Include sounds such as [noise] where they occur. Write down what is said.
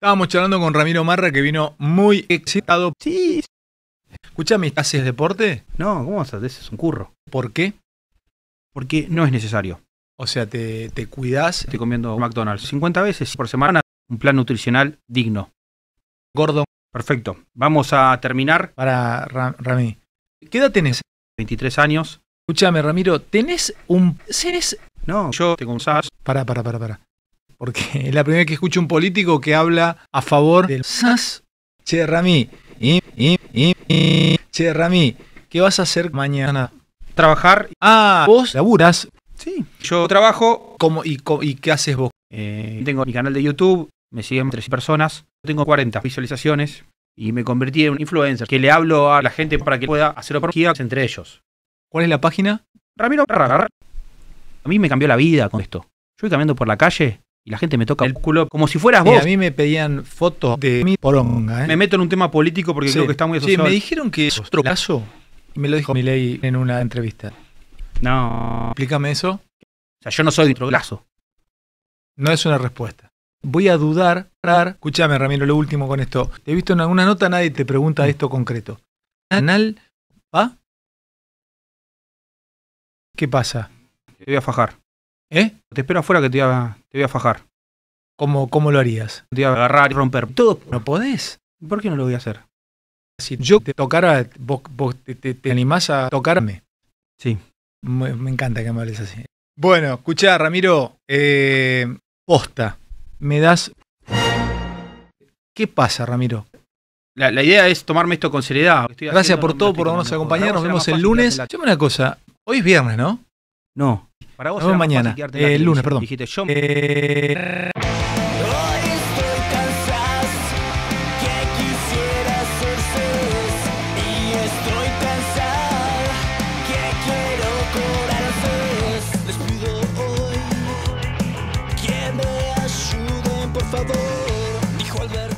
Estábamos charlando con Ramiro Marra que vino muy excitado. Sí. Escuchame, ¿haces deporte? No, ¿cómo vas a hacer? Es un curro. ¿Por qué? Porque no es necesario. O sea, te, te cuidas. Estoy comiendo McDonald's 50 veces por semana. Un plan nutricional digno. Gordo. Perfecto. Vamos a terminar. Para Rami. ¿Qué edad tenés? 23 años. Escúchame, Ramiro, ¿tenés un. ¿Seres? No, yo tengo un SAS. Para, para, para, para porque [laughs] es la primera vez que escucho un político que habla a favor del SAS. Che, Rami, y, che, Rami, ¿qué vas a hacer mañana? Trabajar. Ah, vos laburas. Sí. Yo trabajo. y, qué haces vos? Eh, tengo mi canal de YouTube, me siguen tres personas, tengo 40 visualizaciones y me convertí en un influencer que le hablo a la gente para que pueda hacer oportunidades entre ellos. ¿Cuál es la página? Ramiro A mí me cambió la vida con esto. Yo voy caminando por la calle y la gente me toca el culo como si fueras vos. Y a mí me pedían fotos de mi poronga. ¿eh? Me meto en un tema político porque creo que está muy asociado. Sí, me dijeron que es otro Me lo dijo ley en una entrevista. No. Explícame eso. O sea, yo no soy trolazo. No es una respuesta. Voy a dudar. Escúchame, Ramiro, lo último con esto. Te he visto en alguna nota, nadie te pregunta esto concreto. ¿Anal va? ¿Qué pasa? Te voy a fajar. ¿Eh? Te espero afuera que te voy a, te fajar. ¿Cómo, ¿Cómo lo harías? Te voy a agarrar y romper todo. ¿No podés? ¿Por qué no lo voy a hacer? Si yo te tocara, vos, te, animás a tocarme. Sí. Me, encanta que me hables así. Bueno, escucha, Ramiro, eh, posta. Me das. ¿Qué pasa, Ramiro? La, idea es tomarme esto con seriedad. Gracias por todo, por nos acompañar. Nos vemos el lunes. Déjame una cosa. Hoy es viernes, ¿no? No, para vos, mañana, eh, el lunes, perdón. Dijiste, show me. Hoy estoy tan saz, que quisiera ser sés. Y estoy tan saz, que quiero corazones. Descuido hoy, quien me ayude, por favor. dijo